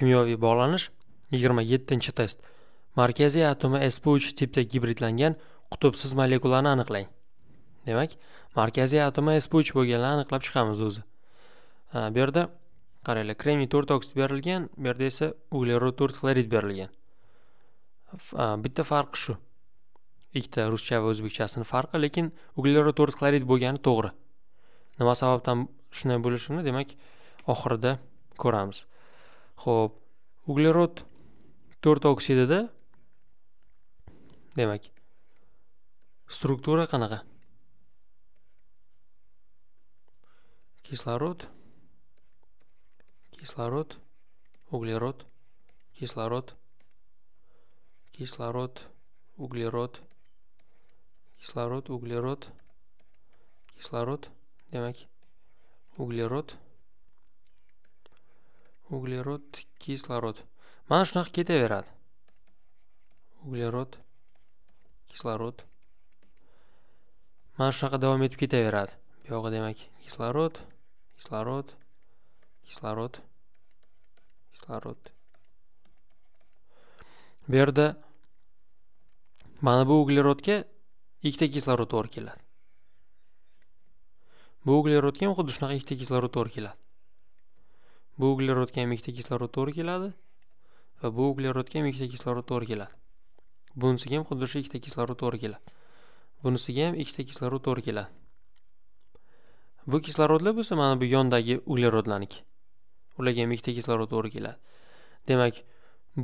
kimyoviy bog'lanish 27 test markaziy atomi sp3 tipda gibridlangan qutubsiz molekulani aniqlang demak markaziy atomi sp3 bo'lganini aniqlab chiqamiz o'zi bu yerda qaranglar kremniy to'rt oksid berilgan bu yerda esa uglerod to'rt xlorid berilgan bitta farqi shu ikkita ruscha va o'zbekchasini farqi lekin uglerod to'rt xlorid bo'lgani to'g'ri nima sababdan shunday bo'lishini demak oxirida ko'ramiz ho'p uglerod to'rtta oksidida demak struktura qanaqa kislorod kislorod углерод kislorod kislorod углерод kislorod углерод kislorod demak углерод uglerod kislorod. Mana shunaqa ketaveradi. uglerod kislorod. Mana shunaqa davom etib ketaveradi. Bu yog'i demak, kislorod, kislorod, kislorod, kislorod. Bu yerda mana bu uglerodga ikkita kislorod to'g'ri keladi. Bu uglerodga ham xuddi shunaqa ikkita kislorod to'g'ri keladi. bu uglerodga ham ikkita kislorod to'g'ri keladi va bu uglerodga ham ikkita kislorod to'g'ri keladi bunisiga ham xuddi shu ikkita kislorod to'g'ri keladi bunisiga ham ikkita kislorod to'g'ri keladi bu kislorodlar bo'lsa mana bu yondagi uglerodlarniki ularga ham ikkita kislorod to'g'ri keladi demak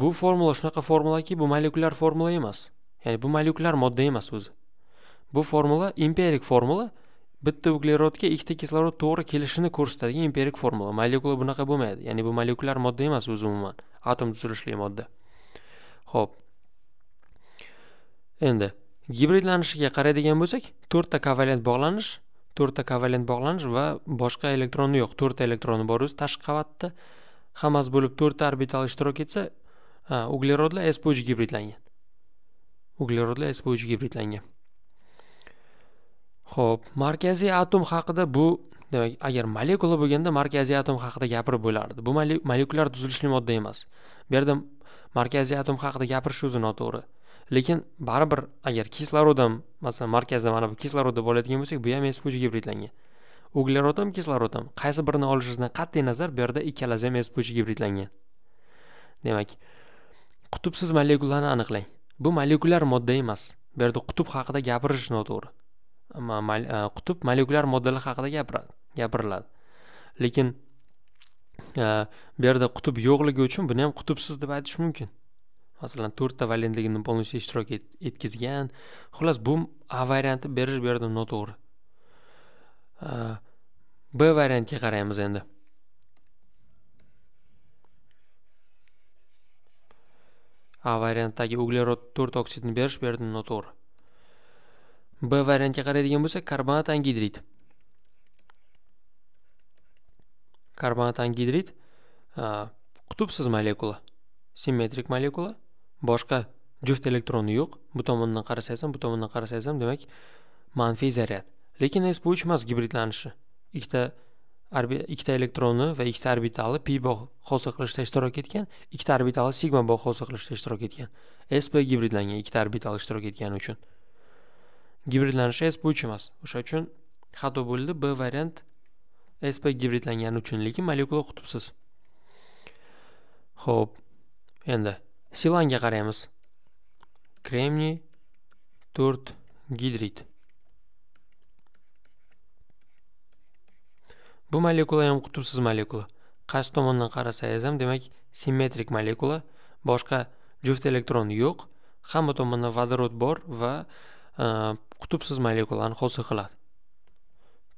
bu formula shunaqa formulaki bu molekulyar formula emas ya'ni bu molekulyar modda emas o'zi bu formula empirik formula bitta uglerodga ikkita kislorod to'g'ri kelishini ko'rsatadigan empirik formula molekula bunaqa bo'lmaydi ya'ni bu molekulyar modda emas o'zi umuman atom tuzilishli modda ho'p endi gibridlanishiga qaraydigan bo'lsak to'rtta kovalent bog'lanish to'rtta kovalent bog'lanish va boshqa elektroni yo'q to'rtta elektroni bor o'zi tashqi qavatda hammasi bo'lib to'rtta orbital ishtirok etsa uglerodlar s bo'yicha gibridlangan uglerodlar s bo'yicha gibridlangan ho'p markaziy atom haqida bu demak agar molekula bo'lganda markaziy atom haqida gapirib bo'lardi bu molekulyar tuzilishli modda emas bu yerda markaziy atom haqida gapirish o'zi noto'g'ri lekin baribir agar kislorod ham masalan markazda mana bu kislorod bo'ladigan bo'lsak bu ham spuji gibridlangan uglerod ham kislorod ham qaysi birini olishingizdan qat'iy nazar bu yerda ikkalasi ham spuji gibridlangan demak qutubsiz molekulani aniqlang bu molekulyar modda emas bu yerda qutub haqida gapirish noto'g'ri E, qutb molekulyar modeli haqida gapiradi gapiriladi lekin e, bu yerda qutb yo'qligi uchun buni ham qutbsiz deb aytish mumkin masalan to'rtta valentligini полностью ishtirok etkazgan xullas bu a variantni berish bu yerda noto'g'ri e, b variantga qaraymiz endi a variantdagi uglerod to'rt oksidni berish bu yerda noto'g'ri b variantga qaraydigan bo'lsak karbonat angidrid karbonat angidrid qutubsiz molekula simmetrik molekula boshqa juft elektroni yo'q bu tomondan qarasangiz ham bu tomondan qarasangiz ham demak manfiy zaryad lekin s bu uchmas gibridlanishi ikkita ikkita elektroni va ikkita orbitali pi bog' hosil qilishda ishtirok etgan ikkita orbitali sigma bog' hosil qilishda ishtirok etgan SP gibridlangan ikkita orbital ishtirok etgani uchun gibridlanishi sp uch emas o'sha uchun xato bo'ldi b variant sp gibridlangani uchun lekin molekula qutbsiz ho'p endi silanga qaraymiz kremniy to'rt gidrid bu molekula ham qutbsiz molekula qaysi tomondan qarasangiz ham demak simmetrik molekula boshqa juft elektron yo'q hamma tomonda vodorod bor va e, qutubsiz molekulani hosil qiladi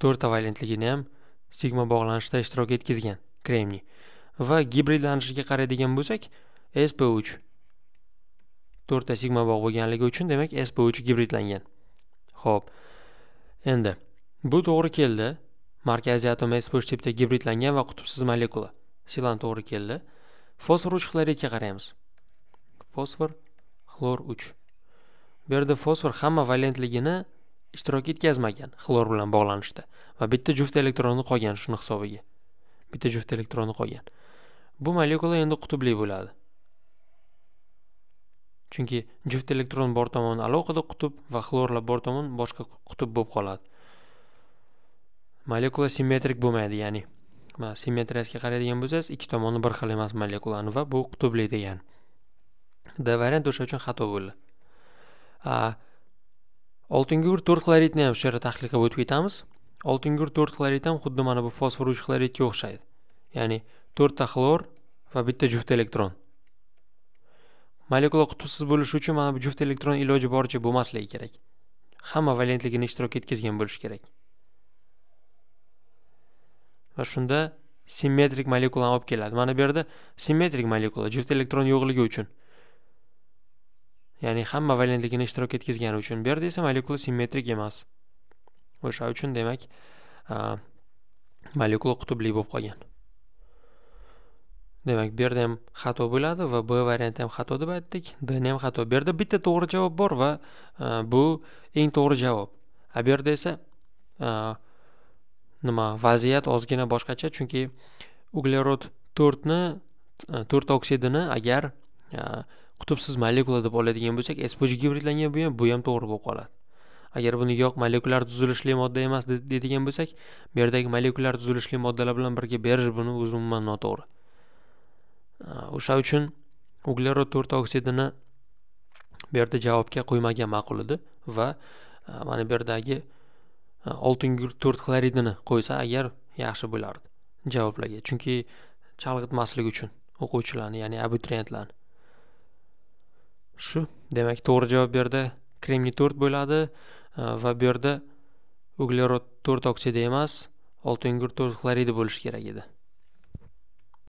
to'rtta valentligini ham sigma bog'lanishda ishtirok etkazgan kremniy va gibridlanishiga qaraydigan bo'lsak sp3 to'rtta sigma bog' bo'lganligi uchun demak sp3 gibridlangan ho'p endi bu to'g'ri keldi markaziy atom sp3 tipda gibridlangan va qutubsiz molekula silan to'g'ri keldi fosfor uch qaraymiz fosfor xlor 3 bu yerda fosfor hamma valentligini ishtirok etkazmagan xlor bilan bog'lanishda va bitta juft elektroni qolgan shuni hisobiga bitta juft elektroni qolgan bu molekula endi qutbli bo'ladi chunki juft elektron bor tomoni alohida qutb va xlorlar bor tomon boshqa qutb bo'lib qoladi molekula simmetrik bo'lmaydi ya'ni mana simmetriyasiga qaraydigan bo'lsangiz ikki tomoni bir xil emas molekulani va bu qutbli degani d variant o'sha uchun xato bo'ldi oltinga to'rt xloridni ham shu yerda tahlil qilib o'tib ketamiz oltinga to'rt xlorid ham xuddi mana bu fosfor uch xloridga o'xshaydi ya'ni to'rtta xlor va bitta juft elektron molekula qutbsiz bo'lishi uchun mana bu juft elektron iloji boricha bo'lmasligi kerak hamma valentligini ishtirok etkazgan bo'lishi kerak va shunda simmetrik molekulani olib keladi mana bu yerda simmetrik molekula juft elektron yo'qligi uchun ya'ni hamma valentligini ishtirok etkazgani uchun bu yerda esa molekula simmetrik emas o'sha uchun demak molekula qutbli bo'lib qolgan demak bu yerda ham xato bo'ladi va b varianti ham xato deb aytdik d ham xato bu yerda bitta to'g'ri javob bor va bu eng to'g'ri javob a bu yerda esa nima vaziyat ozgina boshqacha chunki uglerod to'rtni to'rt oksidini agar qutubsiz molekula deb oladigan bo'lsak spoj gibridlangan bu ham bu ham to'g'ri bo'lib qoladi agar buni yo'q molekulyar tuzilishli modda emas deydigan bo'lsak bu yerdagi molekulyar tuzilishli moddalar bilan birga berish buni o'zi umuman noto'g'ri o'sha uchun uglerod to'rt oksidini bu yerda javobga qo'ymagan ma'qul edi va mana bu yerdagi oltin to'rt xloridini qo'ysa agar yaxshi bo'lardi javoblarga chunki chalg'itmaslik uchun o'quvchilarni ya'ni abituriyentlarni shu demak to'g'ri javob bu yerda kremniy to'rt bo'ladi e, va bu yerda uglerod to'rt oksidi emas oltingugurt to'rt xloridi bo'lishi kerak edi